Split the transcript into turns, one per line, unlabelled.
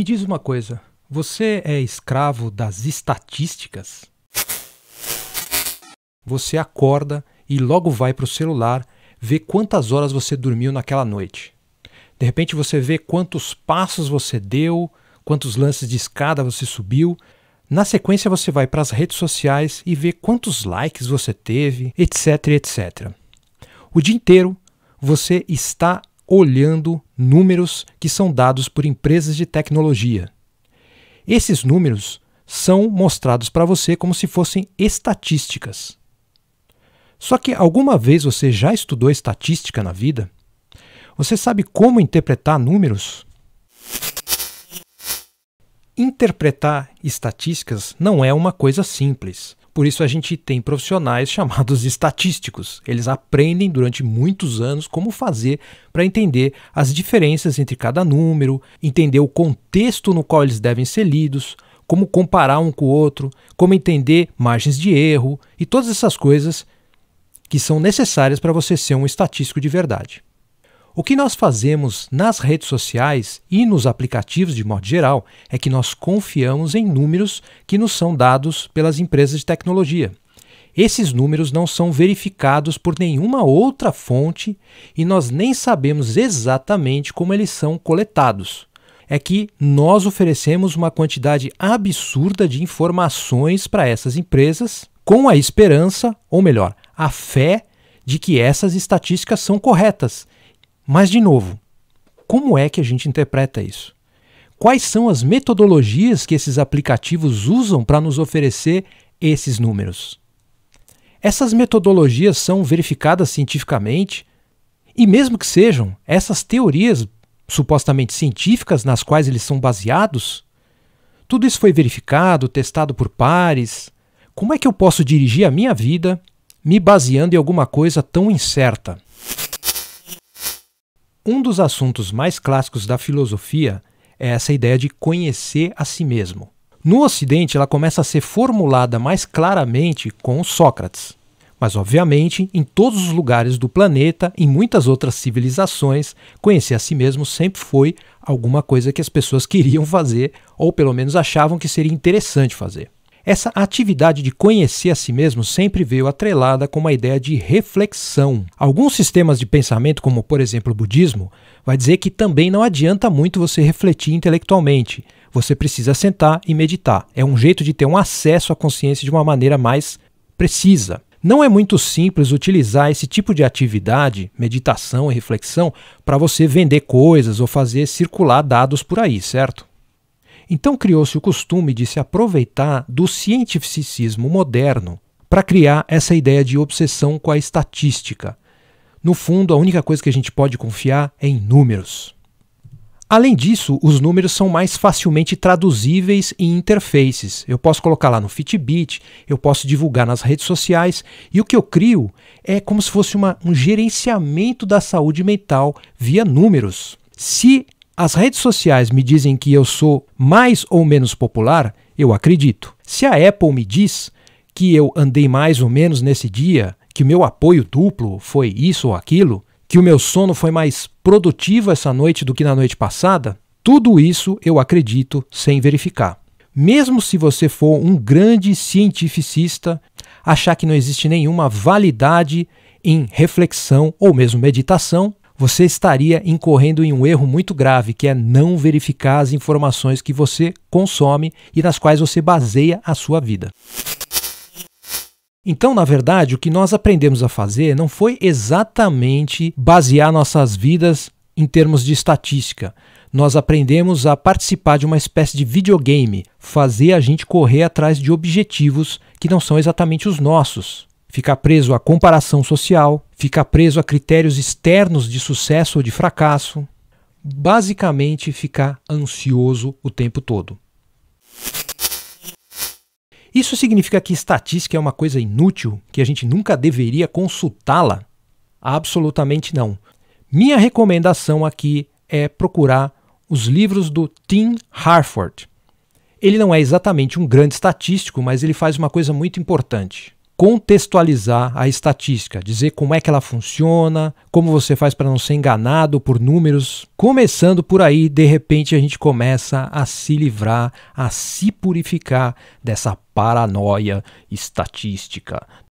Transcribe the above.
Me diz uma coisa: você é escravo das estatísticas? Você acorda e logo vai para o celular ver quantas horas você dormiu naquela noite. De repente você vê quantos passos você deu, quantos lances de escada você subiu. Na sequência você vai para as redes sociais e vê quantos likes você teve, etc, etc. O dia inteiro você está olhando números que são dados por empresas de tecnologia. Esses números são mostrados para você como se fossem estatísticas. Só que alguma vez você já estudou estatística na vida? Você sabe como interpretar números? Interpretar estatísticas não é uma coisa simples. Por isso a gente tem profissionais chamados estatísticos. Eles aprendem durante muitos anos como fazer para entender as diferenças entre cada número, entender o contexto no qual eles devem ser lidos, como comparar um com o outro, como entender margens de erro e todas essas coisas que são necessárias para você ser um estatístico de verdade. O que nós fazemos nas redes sociais e nos aplicativos de modo geral é que nós confiamos em números que nos são dados pelas empresas de tecnologia. Esses números não são verificados por nenhuma outra fonte e nós nem sabemos exatamente como eles são coletados. É que nós oferecemos uma quantidade absurda de informações para essas empresas com a esperança, ou melhor, a fé, de que essas estatísticas são corretas mas, de novo, como é que a gente interpreta isso? Quais são as metodologias que esses aplicativos usam para nos oferecer esses números? Essas metodologias são verificadas cientificamente, e mesmo que sejam, essas teorias supostamente científicas nas quais eles são baseados, tudo isso foi verificado, testado por pares. Como é que eu posso dirigir a minha vida me baseando em alguma coisa tão incerta? Um dos assuntos mais clássicos da filosofia é essa ideia de conhecer a si mesmo. No Ocidente, ela começa a ser formulada mais claramente com Sócrates. Mas, obviamente, em todos os lugares do planeta, em muitas outras civilizações, conhecer a si mesmo sempre foi alguma coisa que as pessoas queriam fazer ou pelo menos achavam que seria interessante fazer. Essa atividade de conhecer a si mesmo sempre veio atrelada com uma ideia de reflexão. Alguns sistemas de pensamento, como por exemplo o budismo, vai dizer que também não adianta muito você refletir intelectualmente. Você precisa sentar e meditar. É um jeito de ter um acesso à consciência de uma maneira mais precisa. Não é muito simples utilizar esse tipo de atividade, meditação e reflexão, para você vender coisas ou fazer circular dados por aí, certo? Então criou-se o costume de se aproveitar do cientificismo moderno para criar essa ideia de obsessão com a estatística. No fundo, a única coisa que a gente pode confiar é em números. Além disso, os números são mais facilmente traduzíveis em interfaces. Eu posso colocar lá no Fitbit, eu posso divulgar nas redes sociais, e o que eu crio é como se fosse uma, um gerenciamento da saúde mental via números. Se as redes sociais me dizem que eu sou mais ou menos popular, eu acredito. Se a Apple me diz que eu andei mais ou menos nesse dia, que o meu apoio duplo foi isso ou aquilo, que o meu sono foi mais produtivo essa noite do que na noite passada, tudo isso eu acredito sem verificar. Mesmo se você for um grande cientificista, achar que não existe nenhuma validade em reflexão ou mesmo meditação, você estaria incorrendo em um erro muito grave, que é não verificar as informações que você consome e nas quais você baseia a sua vida. Então, na verdade, o que nós aprendemos a fazer não foi exatamente basear nossas vidas em termos de estatística. Nós aprendemos a participar de uma espécie de videogame, fazer a gente correr atrás de objetivos que não são exatamente os nossos fica preso à comparação social, fica preso a critérios externos de sucesso ou de fracasso, basicamente ficar ansioso o tempo todo. Isso significa que estatística é uma coisa inútil, que a gente nunca deveria consultá-la? Absolutamente não. Minha recomendação aqui é procurar os livros do Tim Harford. Ele não é exatamente um grande estatístico, mas ele faz uma coisa muito importante contextualizar a estatística, dizer como é que ela funciona, como você faz para não ser enganado por números. Começando por aí, de repente a gente começa a se livrar, a se purificar dessa paranoia estatística,